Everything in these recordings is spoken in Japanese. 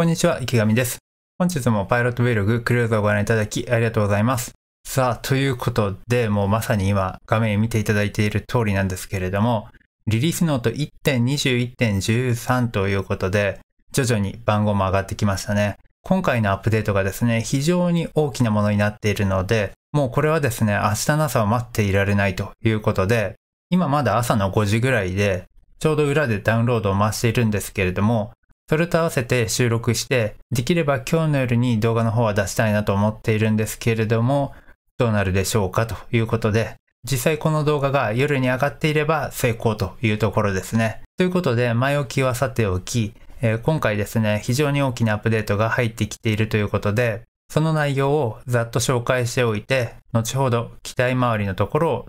こんにちは、池上です。本日もパイロット l o グクルーズをご覧いただきありがとうございます。さあ、ということで、もうまさに今画面見ていただいている通りなんですけれども、リリースノート1.21.13ということで、徐々に番号も上がってきましたね。今回のアップデートがですね、非常に大きなものになっているので、もうこれはですね、明日の朝を待っていられないということで、今まだ朝の5時ぐらいで、ちょうど裏でダウンロードを回しているんですけれども、それと合わせて収録して、できれば今日の夜に動画の方は出したいなと思っているんですけれども、どうなるでしょうかということで、実際この動画が夜に上がっていれば成功というところですね。ということで、前置きはさておき、えー、今回ですね、非常に大きなアップデートが入ってきているということで、その内容をざっと紹介しておいて、後ほど期待回りのところを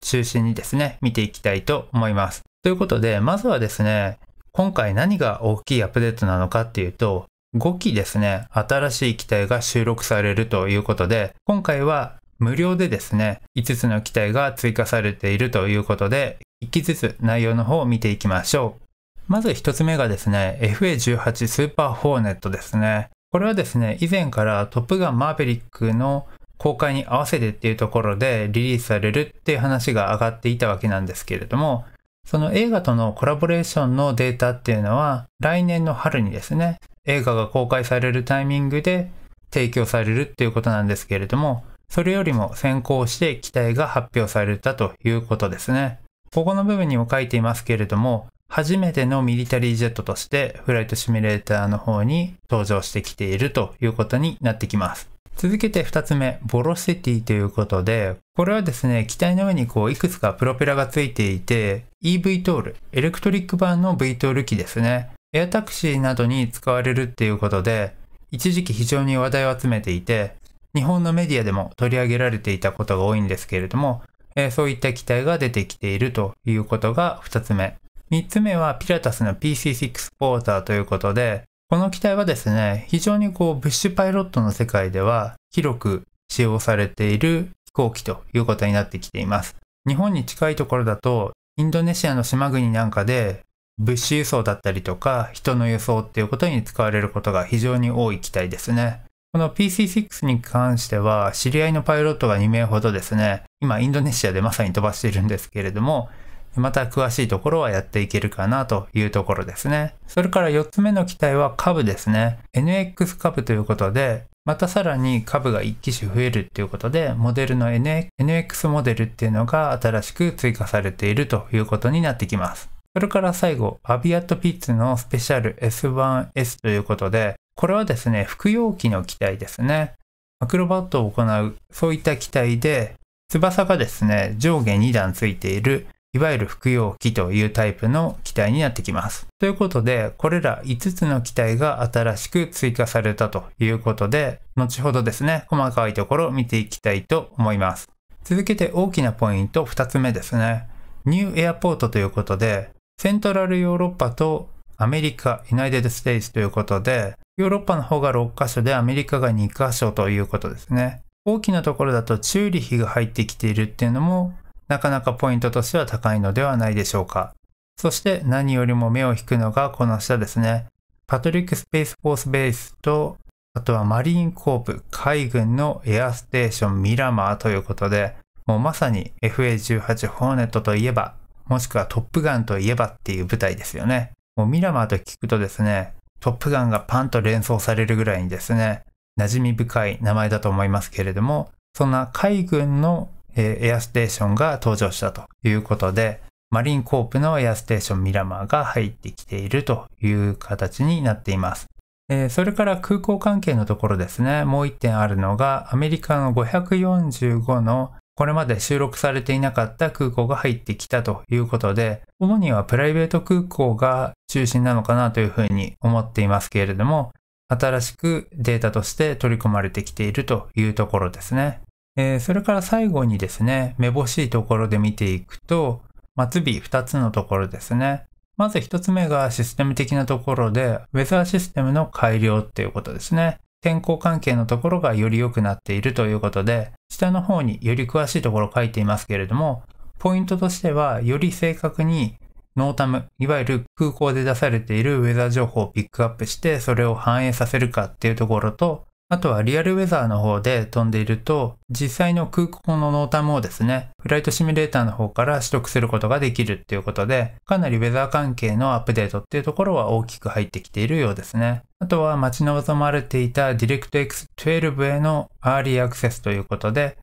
中心にですね、見ていきたいと思います。ということで、まずはですね、今回何が大きいアップデートなのかっていうと、5機ですね、新しい機体が収録されるということで、今回は無料でですね、5つの機体が追加されているということで、1機ずつ内容の方を見ていきましょう。まず1つ目がですね、FA18 スーパーホーネットですね。これはですね、以前からトップガンマーヴェリックの公開に合わせてっていうところでリリースされるっていう話が上がっていたわけなんですけれども、その映画とのコラボレーションのデータっていうのは、来年の春にですね、映画が公開されるタイミングで提供されるっていうことなんですけれども、それよりも先行して機体が発表されたということですね。ここの部分にも書いていますけれども、初めてのミリタリージェットとしてフライトシミュレーターの方に登場してきているということになってきます。続けて二つ目、ボロシティということで、これはですね、機体の上にこういくつかプロペラがついていて、e v トール、エレクトリック版の v トール機ですね。エアタクシーなどに使われるっていうことで、一時期非常に話題を集めていて、日本のメディアでも取り上げられていたことが多いんですけれども、えー、そういった機体が出てきているということが二つ目。三つ目はピラタスの PC6 ポーターということで、この機体はですね、非常にこう、ブッシュパイロットの世界では広く使用されている飛行機ということになってきています。日本に近いところだと、インドネシアの島国なんかで、物資輸送だったりとか、人の輸送っていうことに使われることが非常に多い機体ですね。この PC6 に関しては、知り合いのパイロットが2名ほどですね、今インドネシアでまさに飛ばしているんですけれども、また詳しいところはやっていけるかなというところですね。それから4つ目の期待は株ですね。NX 株ということで、またさらに株が1機種増えるっていうことで、モデルの NX モデルっていうのが新しく追加されているということになってきます。それから最後、アビアットピッツのスペシャル S1S ということで、これはですね、服用機の機体ですね。アクロバットを行う、そういった機体で、翼がですね、上下2段ついているいわゆる服用機というタイプの機体になってきます。ということで、これら5つの機体が新しく追加されたということで、後ほどですね、細かいところを見ていきたいと思います。続けて大きなポイント2つ目ですね。ニューエアポートということで、セントラルヨーロッパとアメリカ、ユナイテッドステイツということで、ヨーロッパの方が6カ所でアメリカが2カ所ということですね。大きなところだとチューリヒが入ってきているっていうのもなかなかポイントとしては高いのではないでしょうか。そして何よりも目を引くのがこの下ですね。パトリック・スペース・フォース・ベースと、あとはマリン・コープ、海軍のエアステーション・ミラマーということで、もうまさに FA18 ホーネットといえば、もしくはトップガンといえばっていう舞台ですよね。もうミラマーと聞くとですね、トップガンがパンと連想されるぐらいにですね、馴染み深い名前だと思いますけれども、そんな海軍のえー、エアステーションが登場したということで、マリンコープのエアステーションミラマーが入ってきているという形になっています。えー、それから空港関係のところですね、もう一点あるのが、アメリカの545のこれまで収録されていなかった空港が入ってきたということで、主にはプライベート空港が中心なのかなというふうに思っていますけれども、新しくデータとして取り込まれてきているというところですね。えー、それから最後にですね、めぼしいところで見ていくと、末尾2つのところですね。まず1つ目がシステム的なところで、ウェザーシステムの改良っていうことですね。天候関係のところがより良くなっているということで、下の方により詳しいところ書いていますけれども、ポイントとしては、より正確にノータム、いわゆる空港で出されているウェザー情報をピックアップして、それを反映させるかっていうところと、あとはリアルウェザーの方で飛んでいると、実際の空港の濃淡もですね、フライトシミュレーターの方から取得することができるっていうことで、かなりウェザー関係のアップデートっていうところは大きく入ってきているようですね。あとは待ち望まれていた DirectX12 へのアーリーアクセスということで、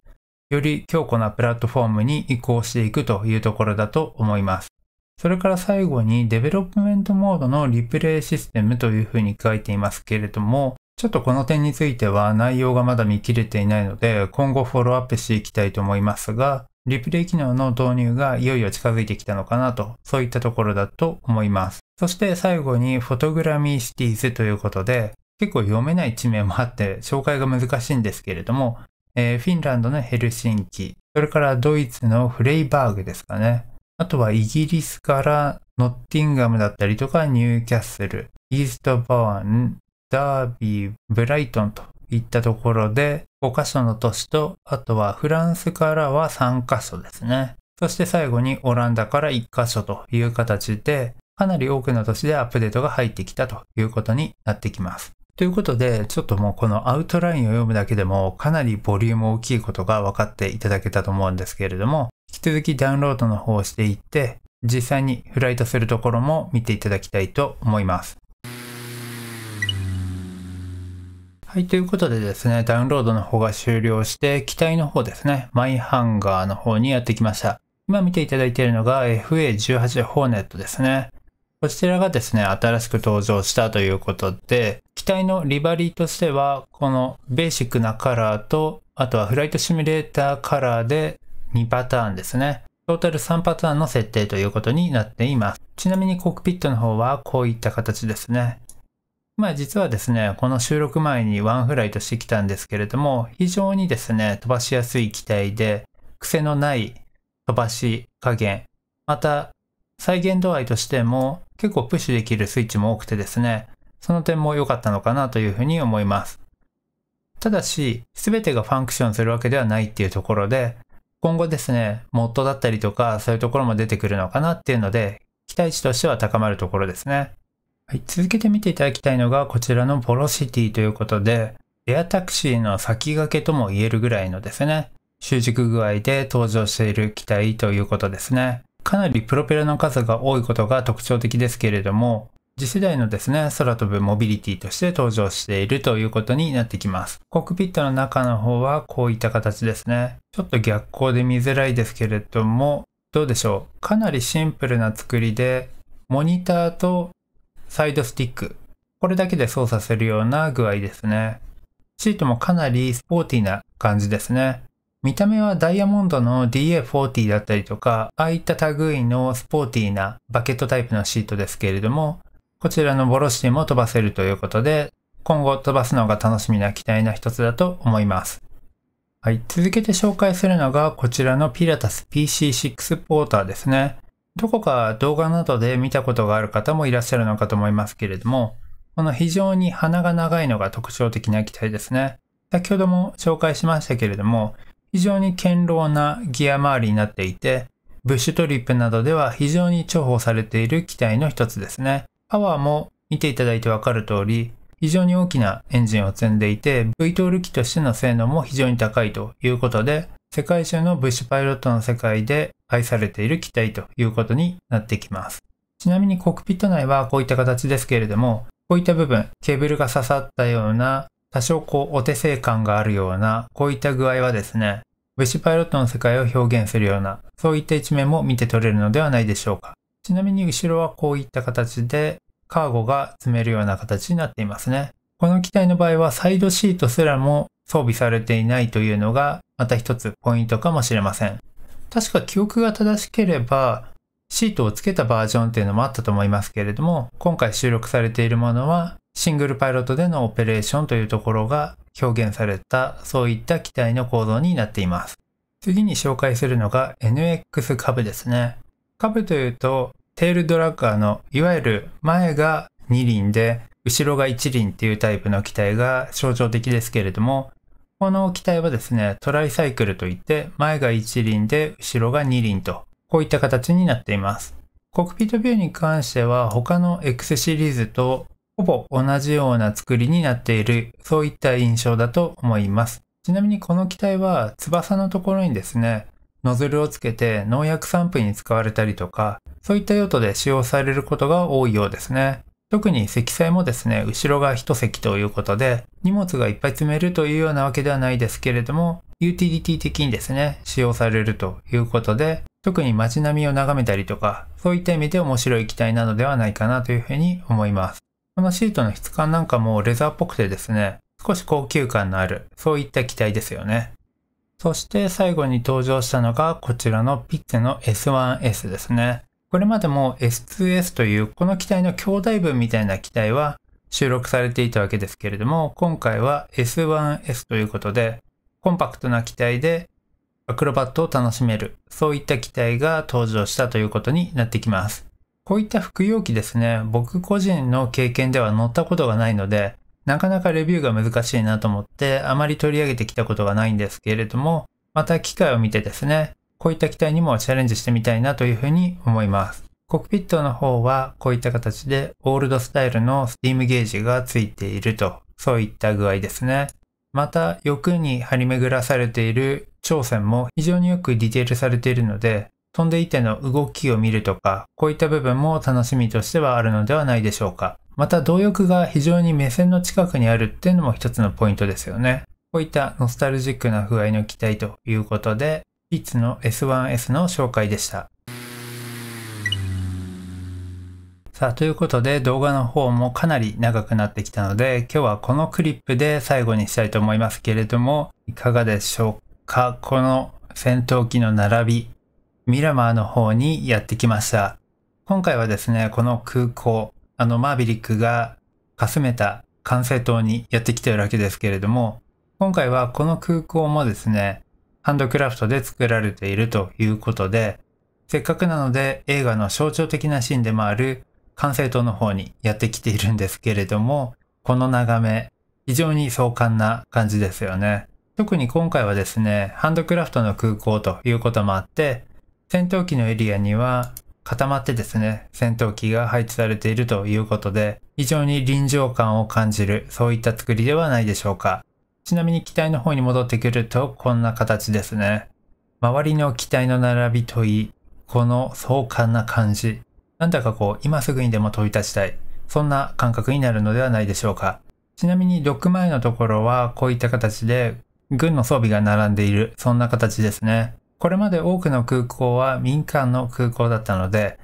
より強固なプラットフォームに移行していくというところだと思います。それから最後にデベロップメントモードのリプレイシステムというふうに書いていますけれども、ちょっとこの点については内容がまだ見切れていないので、今後フォローアップしていきたいと思いますが、リプレイ機能の導入がいよいよ近づいてきたのかなと、そういったところだと思います。そして最後にフォトグラミーシティーズということで、結構読めない地名もあって紹介が難しいんですけれども、えー、フィンランドのヘルシンキ、それからドイツのフレイバーグですかね。あとはイギリスからノッティンガムだったりとかニューキャッスル、イーストバーン、ダービー、ブライトンといったところで5カ所の都市と、あとはフランスからは3カ所ですね。そして最後にオランダから1カ所という形で、かなり多くの都市でアップデートが入ってきたということになってきます。ということで、ちょっともうこのアウトラインを読むだけでもかなりボリューム大きいことが分かっていただけたと思うんですけれども、引き続きダウンロードの方をしていって、実際にフライトするところも見ていただきたいと思います。はい、ということでですね、ダウンロードの方が終了して、機体の方ですね、マイハンガーの方にやってきました。今見ていただいているのが FA18 ホーネットですね。こちらがですね、新しく登場したということで、機体のリバリーとしては、このベーシックなカラーと、あとはフライトシミュレーターカラーで2パターンですね。トータル3パターンの設定ということになっています。ちなみにコックピットの方はこういった形ですね。まあ実はですね、この収録前にワンフライとしてきたんですけれども、非常にですね、飛ばしやすい機体で、癖のない飛ばし加減、また再現度合いとしても結構プッシュできるスイッチも多くてですね、その点も良かったのかなというふうに思います。ただし、全てがファンクションするわけではないっていうところで、今後ですね、モッドだったりとか、そういうところも出てくるのかなっていうので、期待値としては高まるところですね。はい、続けて見ていただきたいのがこちらのポロシティということで、エアタクシーの先駆けとも言えるぐらいのですね、習熟具合で登場している機体ということですね。かなりプロペラの数が多いことが特徴的ですけれども、次世代のですね、空飛ぶモビリティとして登場しているということになってきます。コックピットの中の方はこういった形ですね。ちょっと逆光で見づらいですけれども、どうでしょう。かなりシンプルな作りで、モニターとサイドスティック。これだけで操作するような具合ですね。シートもかなりスポーティーな感じですね。見た目はダイヤモンドの DA40 だったりとか、ああいった類のスポーティーなバケットタイプのシートですけれども、こちらのボロシティも飛ばせるということで、今後飛ばすのが楽しみな機体の一つだと思います。はい、続けて紹介するのがこちらのピラタス PC6 ポーターですね。どこか動画などで見たことがある方もいらっしゃるのかと思いますけれども、この非常に鼻が長いのが特徴的な機体ですね。先ほども紹介しましたけれども、非常に堅牢なギア周りになっていて、ブッシュトリップなどでは非常に重宝されている機体の一つですね。パワーも見ていただいてわかる通り、非常に大きなエンジンを積んでいて、VTOL 機としての性能も非常に高いということで、世界中の武士パイロットの世界で愛されている機体ということになってきます。ちなみにコックピット内はこういった形ですけれども、こういった部分、ケーブルが刺さったような、多少こうお手製感があるような、こういった具合はですね、武士パイロットの世界を表現するような、そういった一面も見て取れるのではないでしょうか。ちなみに後ろはこういった形で、カーゴが積めるような形になっていますね。この機体の場合はサイドシートすらも装備されていないというのが、また一つポイントかもしれません。確か記憶が正しければ、シートを付けたバージョンっていうのもあったと思いますけれども、今回収録されているものは、シングルパイロットでのオペレーションというところが表現された、そういった機体の構造になっています。次に紹介するのが NX 株ですね。株というと、テールドラッガーの、いわゆる前が2輪で、後ろが1輪っていうタイプの機体が象徴的ですけれども、この機体はですね、トライサイクルといって、前が1輪で後ろが2輪と、こういった形になっています。コックピットビューに関しては、他の X シリーズとほぼ同じような作りになっている、そういった印象だと思います。ちなみにこの機体は翼のところにですね、ノズルをつけて農薬散布に使われたりとか、そういった用途で使用されることが多いようですね。特に積載もですね、後ろが1席ということで、荷物がいっぱい積めるというようなわけではないですけれども、ユーティリティ的にですね、使用されるということで、特に街並みを眺めたりとか、そういった意味で面白い機体なのではないかなというふうに思います。このシートの質感なんかもレザーっぽくてですね、少し高級感のある、そういった機体ですよね。そして最後に登場したのがこちらのピッツェの S1S ですね。これまでも S2S というこの機体の兄弟分みたいな機体は収録されていたわけですけれども、今回は S1S ということで、コンパクトな機体でアクロバットを楽しめる、そういった機体が登場したということになってきます。こういった服用機ですね、僕個人の経験では乗ったことがないので、なかなかレビューが難しいなと思って、あまり取り上げてきたことがないんですけれども、また機会を見てですね、こういった機体にもチャレンジしてみたいなというふうに思います。コックピットの方はこういった形でオールドスタイルのスティームゲージがついていると、そういった具合ですね。また、欲に張り巡らされている挑戦も非常によくディテールされているので、飛んでいての動きを見るとか、こういった部分も楽しみとしてはあるのではないでしょうか。また、動欲が非常に目線の近くにあるっていうのも一つのポイントですよね。こういったノスタルジックな不合の機体ということで、いつの S1S の紹介でした。さあ、ということで動画の方もかなり長くなってきたので、今日はこのクリップで最後にしたいと思いますけれども、いかがでしょうかこの戦闘機の並び、ミラマーの方にやってきました。今回はですね、この空港、あのマーィリックがかすめた管制塔にやってきてるわけですけれども、今回はこの空港もですね、ハンドクラフトで作られているということで、せっかくなので映画の象徴的なシーンでもある管制塔の方にやってきているんですけれども、この眺め、非常に壮観な感じですよね。特に今回はですね、ハンドクラフトの空港ということもあって、戦闘機のエリアには固まってですね、戦闘機が配置されているということで、非常に臨場感を感じる、そういった作りではないでしょうか。ちなみに機体の方に戻ってくるとこんな形ですね。周りの機体の並びといい、この壮観な感じ。なんだかこう、今すぐにでも飛び立ちたい。そんな感覚になるのではないでしょうか。ちなみにドック前のところはこういった形で軍の装備が並んでいる、そんな形ですね。これまで多くの空港は民間の空港だったので、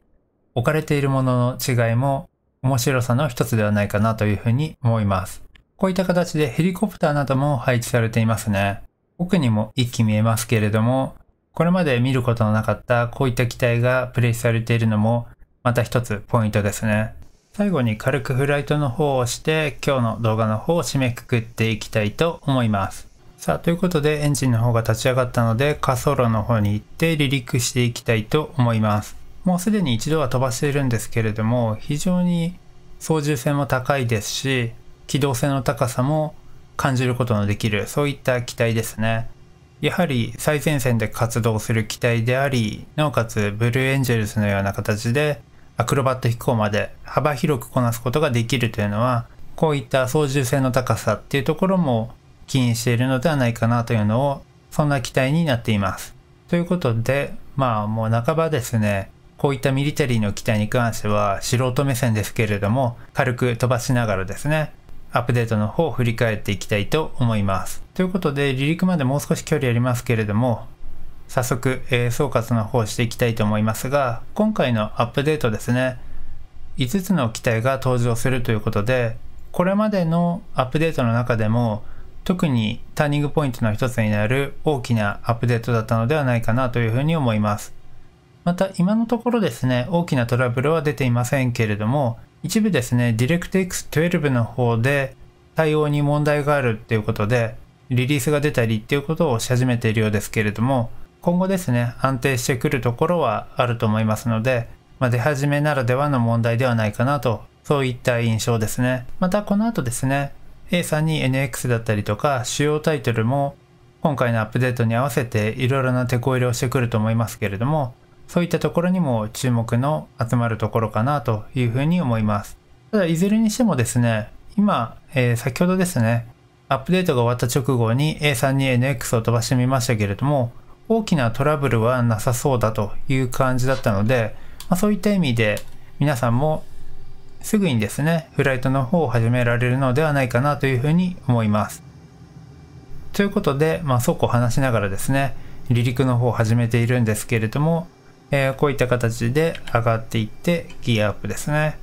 置かれているものの違いも面白さの一つではないかなというふうに思います。こういった形でヘリコプターなども配置されていますね。奥にも一機見えますけれども、これまで見ることのなかったこういった機体がプレイされているのもまた一つポイントですね。最後に軽くフライトの方をして今日の動画の方を締めくくっていきたいと思います。さあ、ということでエンジンの方が立ち上がったので滑走路の方に行って離陸していきたいと思います。もうすでに一度は飛ばしているんですけれども非常に操縦性も高いですし機動性の高さも感じることのできるそういった機体ですねやはり最前線で活動する機体でありなおかつブルーエンジェルスのような形でアクロバット飛行まで幅広くこなすことができるというのはこういった操縦性の高さっていうところも起因しているのではないかなというのをそんな期待になっていますということでまあもう半ばですねこういったミリタリーの機体に関しては素人目線ですけれども軽く飛ばしながらですねアップデートの方を振り返っていきたいと思います。ということで、離陸までもう少し距離ありますけれども、早速、えー、総括の方をしていきたいと思いますが、今回のアップデートですね、5つの機体が登場するということで、これまでのアップデートの中でも、特にターニングポイントの一つになる大きなアップデートだったのではないかなというふうに思います。また今のところですね、大きなトラブルは出ていませんけれども、一部ですね、DirectX12 の方で対応に問題があるっていうことで、リリースが出たりっていうことをし始めているようですけれども、今後ですね、安定してくるところはあると思いますので、まあ、出始めならではの問題ではないかなと、そういった印象ですね。またこの後ですね、A さんに NX だったりとか、主要タイトルも今回のアップデートに合わせていろいろな手こ入れをしてくると思いますけれども、そういったところにも注目の集まるところかなというふうに思います。ただいずれにしてもですね、今、えー、先ほどですね、アップデートが終わった直後に A32NX を飛ばしてみましたけれども、大きなトラブルはなさそうだという感じだったので、まあ、そういった意味で皆さんもすぐにですね、フライトの方を始められるのではないかなというふうに思います。ということで、まあ、そうこ話しながらですね、離陸の方を始めているんですけれども、えー、こういった形で上がっていってギアアップですね。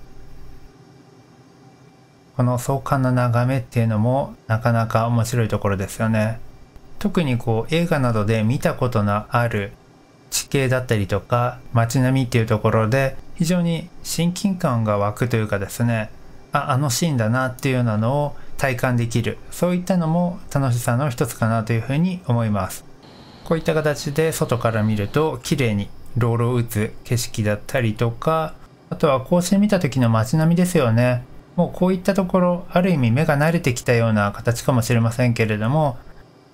この壮観な眺めっていうのもなかなか面白いところですよね。特にこう映画などで見たことのある地形だったりとか街並みっていうところで非常に親近感が湧くというかですね、あ、あのシーンだなっていうようなのを体感できる。そういったのも楽しさの一つかなというふうに思います。こういった形で外から見ると綺麗にロールを打つ景色だったりとかあとはこう見た時の街並みですよねもうこういったところある意味目が慣れてきたような形かもしれませんけれども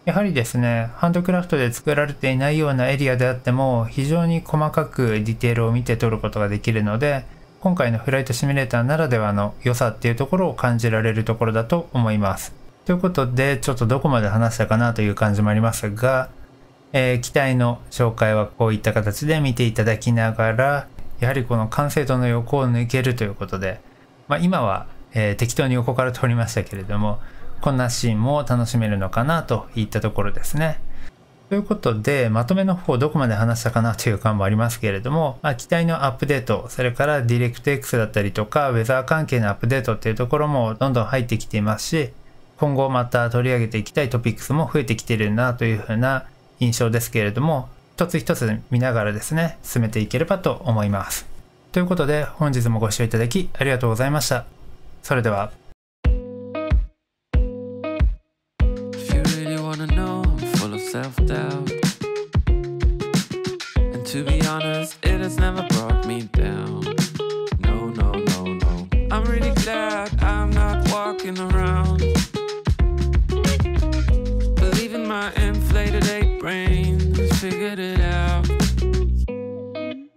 やはりですねハンドクラフトで作られていないようなエリアであっても非常に細かくディテールを見て撮ることができるので今回のフライトシミュレーターならではの良さっていうところを感じられるところだと思います。ということでちょっとどこまで話したかなという感じもありますがえー、機体の紹介はこういった形で見ていただきながら、やはりこの完成度の横を抜けるということで、まあ、今は、えー、適当に横から撮りましたけれども、こんなシーンも楽しめるのかなといったところですね。ということで、まとめの方どこまで話したかなという感もありますけれども、まあ、機体のアップデート、それから DirectX だったりとか、ウェザー関係のアップデートっていうところもどんどん入ってきていますし、今後また取り上げていきたいトピックスも増えてきてるなというふうな印象ですけれども、一つ一つ見ながらですね、進めていければと思います。ということで本日もご視聴いただきありがとうございました。それでは。